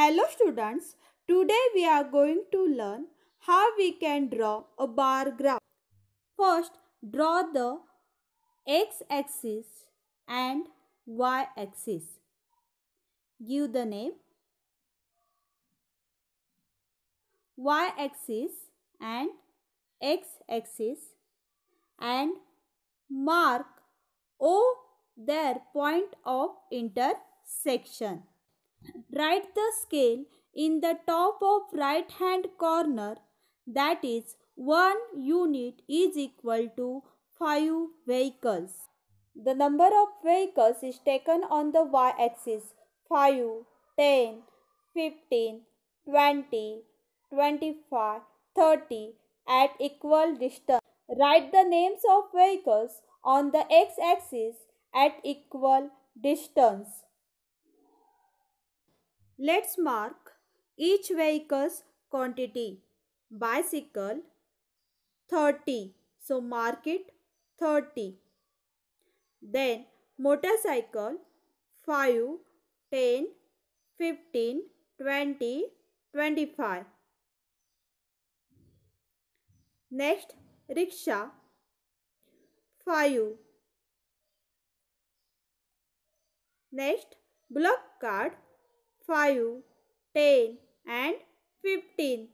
Hello students, today we are going to learn how we can draw a bar graph. First, draw the x-axis and y-axis. Give the name. y-axis and x-axis and mark O their point of intersection. Write the scale in the top of right hand corner that is 1 unit is equal to 5 vehicles. The number of vehicles is taken on the y axis 5, 10, 15, 20, 25, 30 at equal distance. Write the names of vehicles on the x axis at equal distance. Let's mark each vehicle's quantity. Bicycle 30. So mark it 30. Then motorcycle 5, 10, 15, 20, 25. Next rickshaw 5. Next block card 5, 10 and 15.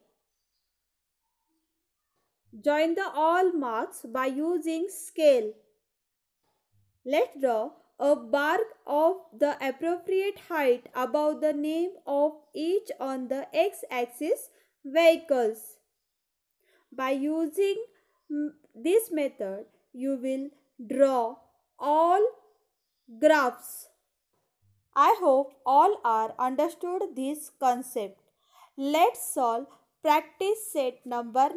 Join the all marks by using scale. Let's draw a bar of the appropriate height above the name of each on the x-axis vehicles. By using this method, you will draw all graphs. I hope all are understood this concept. Let's solve practice set number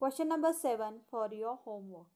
Question number 7 for your homework.